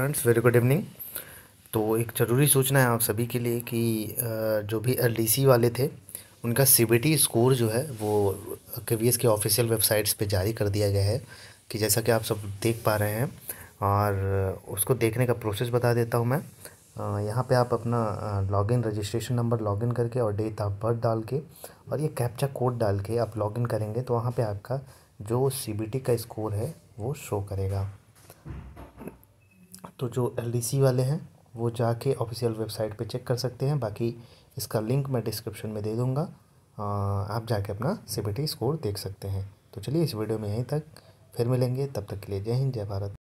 friends very good evening तो एक ज़रूरी सूचना है आप सभी के लिए कि जो भी एल वाले थे उनका सी स्कोर जो है वो के वी के ऑफिशियल वेबसाइट्स पे जारी कर दिया गया है कि जैसा कि आप सब देख पा रहे हैं और उसको देखने का प्रोसेस बता देता हूँ मैं यहाँ पे आप अपना लॉगिन रजिस्ट्रेशन नंबर लॉगिन करके और डेट ऑफ बर्थ डाल के और ये कैप्चा कोड डाल के आप लॉगिन करेंगे तो वहाँ पर आपका जो सी का स्कोर है वो शो करेगा तो जो एल वाले हैं वो जाके ऑफिशियल वेबसाइट पे चेक कर सकते हैं बाकी इसका लिंक मैं डिस्क्रिप्शन में दे दूँगा आप जाके अपना सी स्कोर देख सकते हैं तो चलिए इस वीडियो में यहीं तक फिर मिलेंगे तब तक के लिए जय हिंद जय भारत